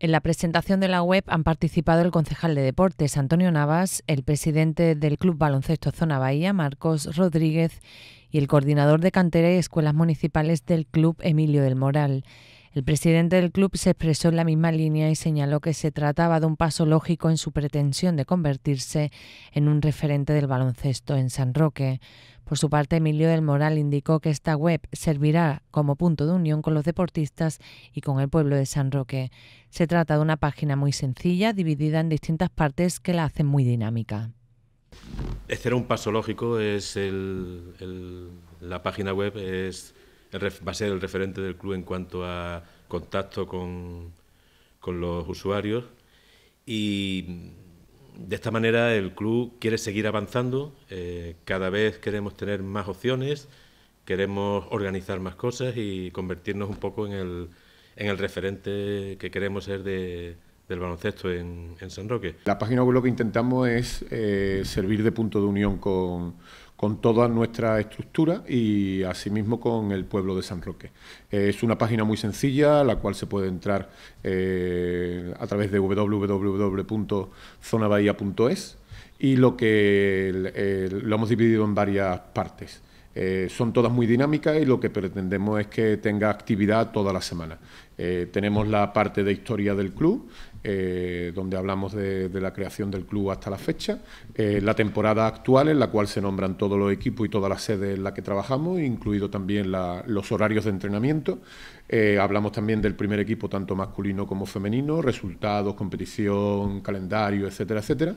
En la presentación de la web han participado el concejal de Deportes, Antonio Navas, el presidente del Club Baloncesto Zona Bahía, Marcos Rodríguez, y el coordinador de cantera y escuelas municipales del Club, Emilio del Moral. El presidente del club se expresó en la misma línea y señaló que se trataba de un paso lógico en su pretensión de convertirse en un referente del baloncesto en San Roque. Por su parte, Emilio del Moral indicó que esta web servirá como punto de unión con los deportistas y con el pueblo de San Roque. Se trata de una página muy sencilla, dividida en distintas partes que la hacen muy dinámica. Este era un paso lógico, es la página web es va a ser el referente del club en cuanto a contacto con, los usuarios y de esta manera el club quiere seguir avanzando, eh, cada vez queremos tener más opciones, queremos organizar más cosas y convertirnos un poco en el, en el referente que queremos ser del baloncesto en, en, San Roque. La página web lo que intentamos es eh, servir de punto de unión con con toda nuestra estructura y asimismo con el pueblo de San Roque. Eh, es una página muy sencilla la cual se puede entrar eh, a través de www.zonabahía.es y lo que lo hemos dividido en varias partes. Eh, son todas muy dinámicas y lo que pretendemos es que tenga actividad toda la semana. Eh, tenemos la parte de historia del club, eh, donde hablamos de, la creación del club hasta la fecha, la temporada actual en la cual se nombran todos los equipos y todas las sedes en las que trabajamos, incluido también los horarios de entrenamiento. hablamos también del primer equipo, tanto masculino como femenino, resultados, competición, calendario, etcétera, etcétera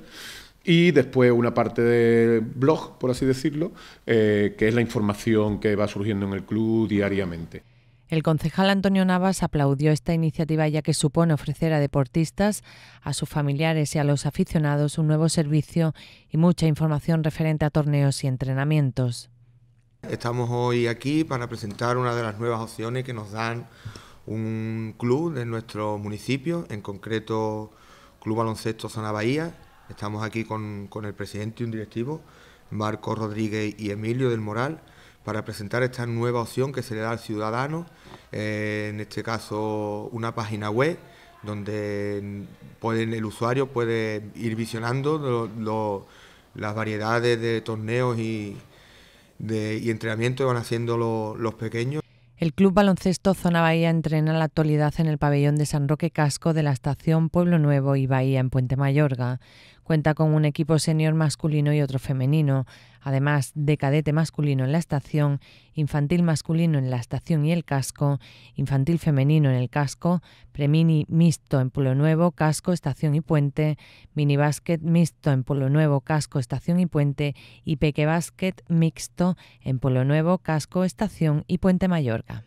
y después una parte de blog, por así decirlo, eh, que es la información que va surgiendo en el club diariamente. El concejal Antonio Navas aplaudió esta iniciativa ya que supone ofrecer a deportistas, a sus familiares y a los aficionados un nuevo servicio y mucha información referente a torneos y entrenamientos. Estamos hoy aquí para presentar una de las nuevas opciones que nos dan un club de nuestro municipio, en concreto Club Baloncesto Zona Bahía, Estamos aquí con, el presidente y un directivo, Marco Rodríguez y Emilio del Moral, para presentar esta nueva opción que se le da al ciudadano, eh, en este caso una página web donde el usuario puede ir visionando las variedades de torneos y, de, entrenamientos que van haciendo los pequeños. El Club Baloncesto Zona Bahía entrena la actualidad en el pabellón de San Roque Casco de la estación Pueblo Nuevo y Bahía en Puente Mayorga, Cuenta con un equipo senior masculino y otro femenino, además de cadete masculino en la estación, infantil masculino en la estación y el casco, infantil femenino en el casco, premini mixto en Polo Nuevo, casco, estación y puente, mini mixto en Polo Nuevo, casco, estación y puente y peque mixto en Polo Nuevo, casco, estación y puente Mallorca.